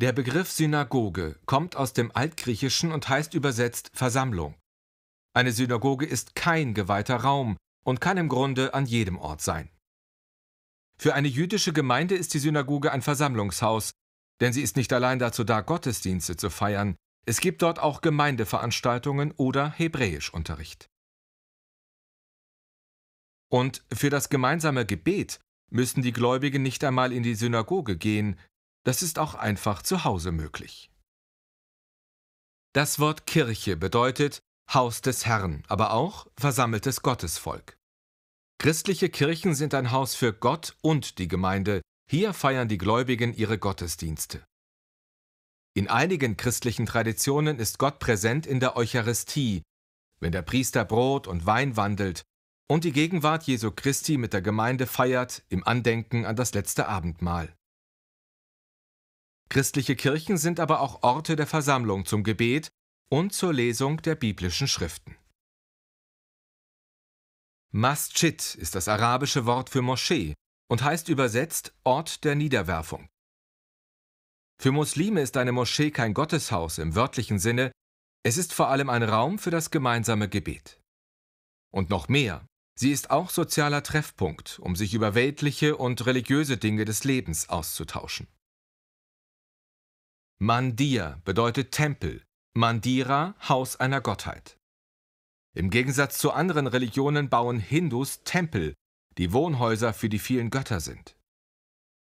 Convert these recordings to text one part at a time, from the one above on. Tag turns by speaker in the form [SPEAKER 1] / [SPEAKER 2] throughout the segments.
[SPEAKER 1] Der Begriff Synagoge kommt aus dem Altgriechischen und heißt übersetzt Versammlung. Eine Synagoge ist kein geweihter Raum und kann im Grunde an jedem Ort sein. Für eine jüdische Gemeinde ist die Synagoge ein Versammlungshaus, denn sie ist nicht allein dazu da, Gottesdienste zu feiern, es gibt dort auch Gemeindeveranstaltungen oder Hebräischunterricht. Und für das gemeinsame Gebet müssen die Gläubigen nicht einmal in die Synagoge gehen, das ist auch einfach zu Hause möglich. Das Wort Kirche bedeutet Haus des Herrn, aber auch versammeltes Gottesvolk. Christliche Kirchen sind ein Haus für Gott und die Gemeinde. Hier feiern die Gläubigen ihre Gottesdienste. In einigen christlichen Traditionen ist Gott präsent in der Eucharistie, wenn der Priester Brot und Wein wandelt und die Gegenwart Jesu Christi mit der Gemeinde feiert im Andenken an das letzte Abendmahl. Christliche Kirchen sind aber auch Orte der Versammlung zum Gebet und zur Lesung der biblischen Schriften. Masjid ist das arabische Wort für Moschee und heißt übersetzt Ort der Niederwerfung. Für Muslime ist eine Moschee kein Gotteshaus im wörtlichen Sinne, es ist vor allem ein Raum für das gemeinsame Gebet. Und noch mehr, sie ist auch sozialer Treffpunkt, um sich über weltliche und religiöse Dinge des Lebens auszutauschen. Mandir bedeutet Tempel, Mandira Haus einer Gottheit. Im Gegensatz zu anderen Religionen bauen Hindus Tempel, die Wohnhäuser für die vielen Götter sind.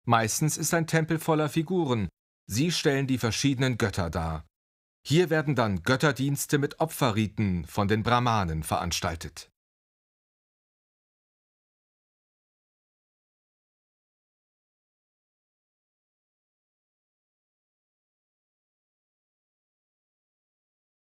[SPEAKER 1] Meistens ist ein Tempel voller Figuren, sie stellen die verschiedenen Götter dar. Hier werden dann Götterdienste mit Opferriten von den Brahmanen veranstaltet.